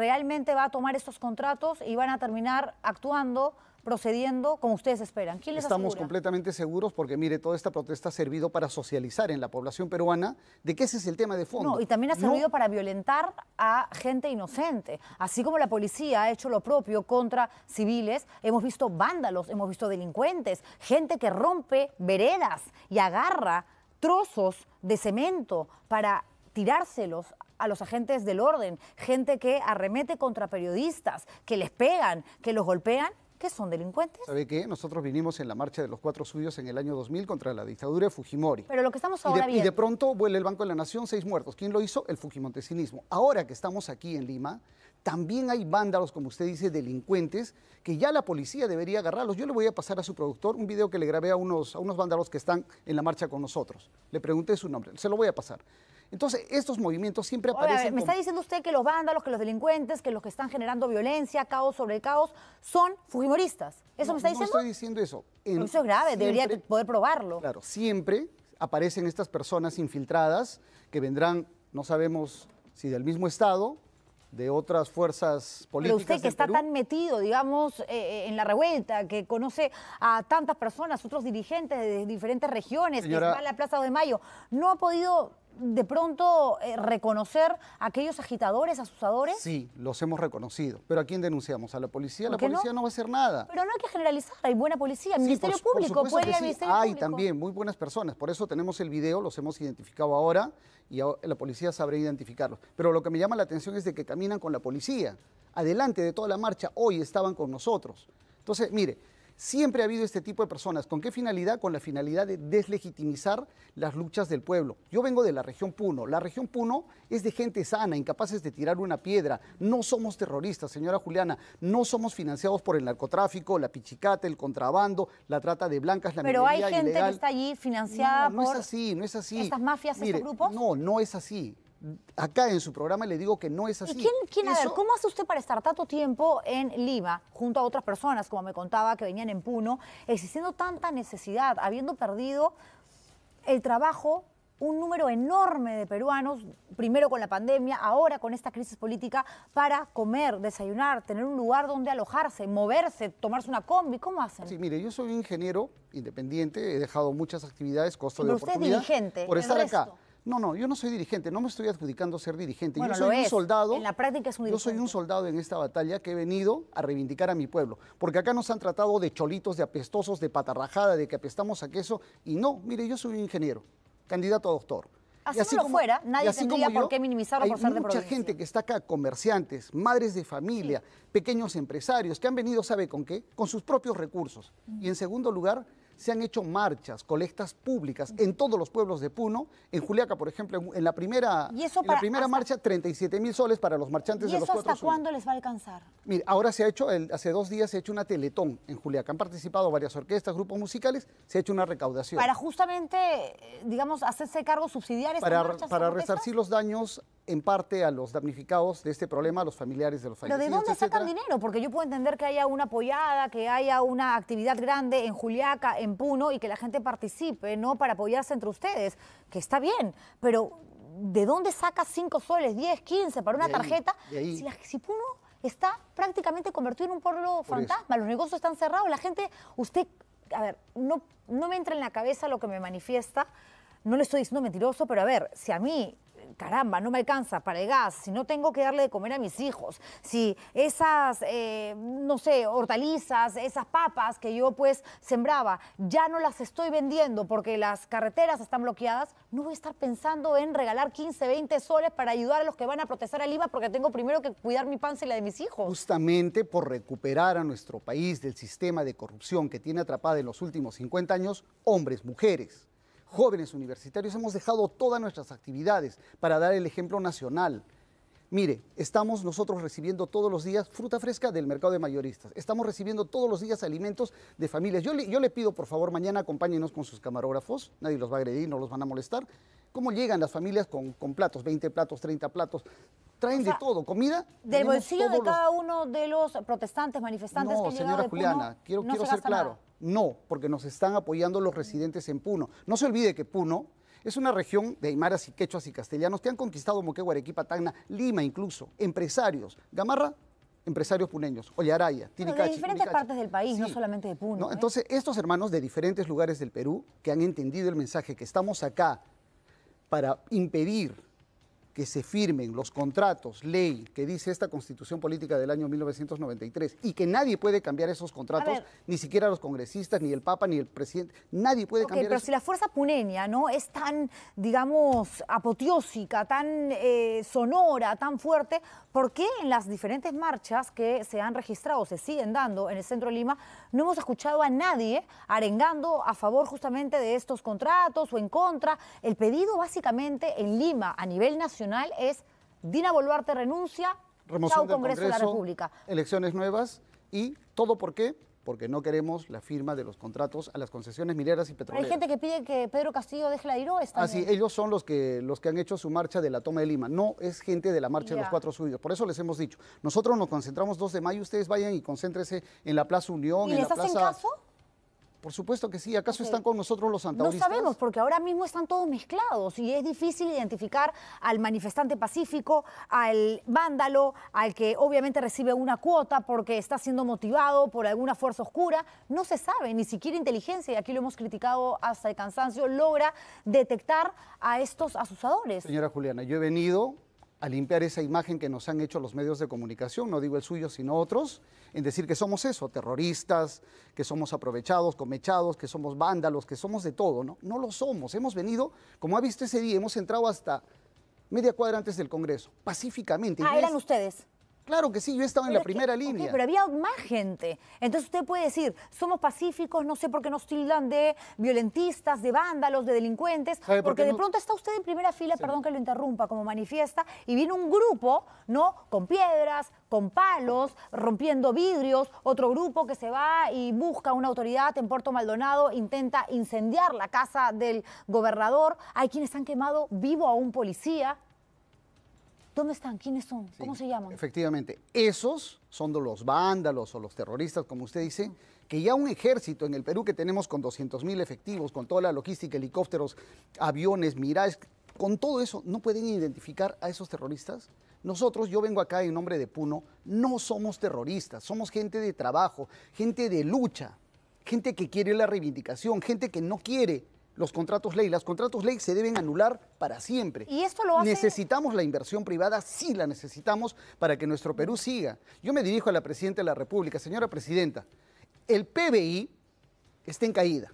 realmente va a tomar estos contratos y van a terminar actuando procediendo como ustedes esperan. Estamos completamente seguros porque, mire, toda esta protesta ha servido para socializar en la población peruana de que ese es el tema de fondo. No, y también ha servido para violentar a gente inocente. Así como la policía ha hecho lo propio contra civiles, hemos visto vándalos, hemos visto delincuentes, gente que rompe veredas y agarra trozos de cemento para tirárselos a los agentes del orden, gente que arremete contra periodistas, que les pegan, que los golpean, que son delincuentes. ¿Sabe qué? Nosotros vinimos en la marcha de los cuatro suyos en el año 2000 contra la dictadura de Fujimori. Pero lo que estamos ahora y de, pronto vuelve el Banco de la Nación, seis muertos. ¿Quién lo hizo? El fujimontesinismo. Ahora que estamos aquí en Lima, también hay vándalos, como usted dice, delincuentes, que ya la policía debería agarrarlos. Yo le voy a pasar a su productor un video que le grabé a unos, a unos vándalos que están en la marcha con nosotros. Le pregunté su nombre, se lo voy a pasar. Entonces, estos movimientos siempre aparecen. me está diciendo usted que los vándalos, que los delincuentes, que los que están generando violencia, caos sobre caos, son fujimoristas. ¿Eso me está diciendo? No estoy diciendo eso. Eso es grave, debería poder probarlo. Claro, siempre aparecen estas personas infiltradas que vendrán, no sabemos si del mismo Estado, de otras fuerzas políticas. Pero usted que está tan metido, digamos, eh, eh, en la revuelta, que conoce a tantas personas, otros dirigentes de diferentes regiones, que va a la Plaza de Mayo, ¿no ha podido de pronto eh, reconocer a aquellos agitadores, asusadores? Sí, los hemos reconocido. ¿Pero a quién denunciamos? ¿A la policía? La policía no? va a hacer nada. Pero no hay que generalizar, hay buena policía. El Ministerio Público puede ir hay también muy buenas personas, por eso tenemos el video, los hemos identificado ahora y la policía sabrá identificarlos. Pero lo que me llama la atención es de que caminan con la policía. Adelante de toda la marcha, hoy estaban con nosotros. Entonces, mire, Siempre ha habido este tipo de personas. ¿Con qué finalidad? Con la finalidad de deslegitimizar las luchas del pueblo. Yo vengo de la región Puno. La región Puno es de gente sana, incapaces de tirar una piedra. No somos terroristas, señora Juliana. No somos financiados por el narcotráfico, la pichicata, el contrabando, la trata de blancas, la Pero hay gente que está allí financiada no, por es así, no es así. estas mafias, estos grupos. No, no es así acá en su programa le digo que no es así. quién, cómo hace usted para estar tanto tiempo en Lima, junto a otras personas, como me contaba, que venían en Puno, existiendo tanta necesidad, habiendo perdido el trabajo un número enorme de peruanos, primero con la pandemia, ahora con esta crisis política, para comer, desayunar, tener un lugar donde alojarse, moverse, tomarse una combi. ¿Cómo hacen? Sí, mire, yo soy ingeniero independiente, he dejado muchas actividades, costo de Pero oportunidad. usted es dirigente. Por estar acá. No, no, yo no soy dirigente, no me estoy adjudicando ser dirigente. yo soy un soldado. En la práctica es un dirigente. Yo soy un soldado en esta batalla que he venido a reivindicar a mi pueblo. Porque acá nos han tratado de cholitos, de apestosos, de patarrajada, de que apestamos a queso. Y no, mire, yo soy un ingeniero, candidato a doctor. Así, fuera, nadie tendría por qué minimizarlo por ser de Hay mucha gente que está acá, comerciantes, madres de familia, pequeños empresarios, que han venido, ¿sabe con qué? Con sus propios recursos. Mm. Y en segundo lugar, se han hecho marchas, colectas públicas en todos los pueblos de Puno. En Juliaca, por ejemplo, en la primera, la primera marcha, 37 mil soles para los marchantes de los cuatro ¿Eso hasta cuándo les va a alcanzar? Mira, ahora se ha hecho, hace dos días se ha hecho una teletón en Juliaca. Han participado varias orquestas, grupos musicales, se ha hecho una recaudación. Para justamente, eh, digamos, hacerse cargo subsidiar para, Para resarcir los daños en parte a los damnificados de este problema, a los familiares de los fallecidos. Pero ¿de dónde sacan dinero? Porque yo puedo entender que haya una apoyada, que haya una actividad grande en Juliaca, en Puno y que la gente participe, ¿no? Para apoyarse entre ustedes, que está bien, pero ¿de dónde saca cinco soles, 10, 15 para una tarjeta? Si, Puno está prácticamente convertido en un pueblo fantasma, los negocios están cerrados, la gente, usted, a ver, no, no me entra en la cabeza lo que me manifiesta, no le estoy diciendo mentiroso, pero a ver, si a mí caramba, no me alcanza para el gas, si no tengo que darle de comer a mis hijos, si esas, eh, no sé, hortalizas, esas papas que yo pues sembraba, ya no las estoy vendiendo porque las carreteras están bloqueadas, no voy a estar pensando en regalar 15, 20 soles para ayudar a los que van a protestar a Lima porque tengo primero que cuidar mi panza y la de mis hijos. Justamente por recuperar a nuestro país del sistema de corrupción que tiene atrapada en los últimos 50 años, hombres, mujeres, jóvenes universitarios, hemos dejado todas nuestras actividades para dar el ejemplo nacional. Mire, estamos nosotros recibiendo todos los días fruta fresca del mercado de mayoristas. Estamos recibiendo todos los días alimentos de familias. Yo le, pido, por favor, mañana acompáñenos con sus camarógrafos. Nadie los va a agredir, no los van a molestar. ¿Cómo llegan las familias con, platos? 20 platos, 30 platos. Traen de todo, comida. Del bolsillo de cada uno de los protestantes, manifestantes no, que señora Juliana, quiero, quiero ser claro. No, porque nos están apoyando los residentes en Puno. No se olvide que Puno es una región de aymaras y quechuas y castellanos que han conquistado Moquegua, Arequipa, Tacna, Lima incluso, empresarios. Gamarra, empresarios puneños, Ollaraya, Tiricachi. de diferentes partes del país, no solamente de Puno. ¿eh? Entonces, estos hermanos de diferentes lugares del Perú que han entendido el mensaje que estamos acá para impedir que se firmen los contratos, ley que dice esta constitución política del año 1993 y que nadie puede cambiar esos contratos, ni siquiera los congresistas, ni el Papa, ni el presidente, nadie puede cambiar Pero si la fuerza puneña no es tan, digamos, apoteósica, tan eh, sonora, tan fuerte, ¿por qué en las diferentes marchas que se han registrado, se siguen dando en el centro de Lima, no hemos escuchado a nadie arengando a favor justamente de estos contratos o en contra? El pedido básicamente en Lima a nivel nacional es Dina Boluarte renuncia, remoción Congreso, de la República. Elecciones nuevas y todo por qué? Porque no queremos la firma de los contratos a las concesiones mineras y petroleras. Hay gente que pide que Pedro Castillo deje la IROES Así, ah, ellos son los que, los que han hecho su marcha de la toma de Lima. No es gente de la marcha de los cuatro subidos. Por eso les hemos dicho, nosotros nos concentramos 2 de mayo, ustedes vayan y concéntrense en la Plaza Unión. ¿Y en les la hacen Plaza... caso? Por supuesto que sí. ¿Acaso están con nosotros los antagonistas? No sabemos, porque ahora mismo están todos mezclados y es difícil identificar al manifestante pacífico, al vándalo, al que obviamente recibe una cuota porque está siendo motivado por alguna fuerza oscura. No se sabe, ni siquiera inteligencia, y aquí lo hemos criticado hasta el cansancio, logra detectar a estos asusadores. Señora Juliana, yo he venido a limpiar esa imagen que nos han hecho los medios de comunicación, no digo el suyo, sino otros, en decir que somos eso, terroristas, que somos aprovechados, comechados, que somos vándalos, que somos de todo, ¿no? No lo somos, hemos venido, como ha visto ese día, hemos entrado hasta media cuadra antes del Congreso, pacíficamente. Ah, eran ustedes. Claro que sí, yo he estado en la primera línea. pero había más gente. Entonces usted puede decir, somos pacíficos, no sé por qué nos tildan de violentistas, de vándalos, de delincuentes, porque de pronto está usted en primera fila, perdón que lo interrumpa, como manifiesta, y viene un grupo, ¿no? Con piedras, con palos, rompiendo vidrios, otro grupo que se va y busca una autoridad en Puerto Maldonado, intenta incendiar la casa del gobernador, hay quienes han quemado vivo a un policía. ¿Dónde están? ¿Quiénes son? ¿Cómo se llaman? Efectivamente, esos son los vándalos o los terroristas, como usted dice, que ya un ejército en el Perú que tenemos con 200 mil efectivos, con toda la logística, helicópteros, aviones, mirades, con todo eso, ¿no pueden identificar a esos terroristas? Nosotros, yo vengo acá en nombre de Puno, no somos terroristas, somos gente de trabajo, gente de lucha, gente que quiere la reivindicación, gente que no quiere los contratos ley. Las contratos ley se deben anular para siempre. Y esto lo hace... Necesitamos la inversión privada, sí la necesitamos para que nuestro Perú siga. Yo me dirijo a la Presidenta de la República. Señora Presidenta, el PBI está en caída.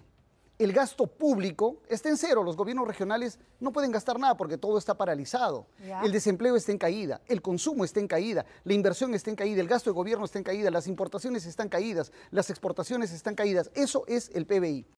El gasto público está en cero. Los gobiernos regionales no pueden gastar nada porque todo está paralizado. El desempleo está en caída, el consumo está en caída, la inversión está en caída, el gasto de gobierno está en caída, las importaciones están caídas, las exportaciones están caídas. Eso es el PBI.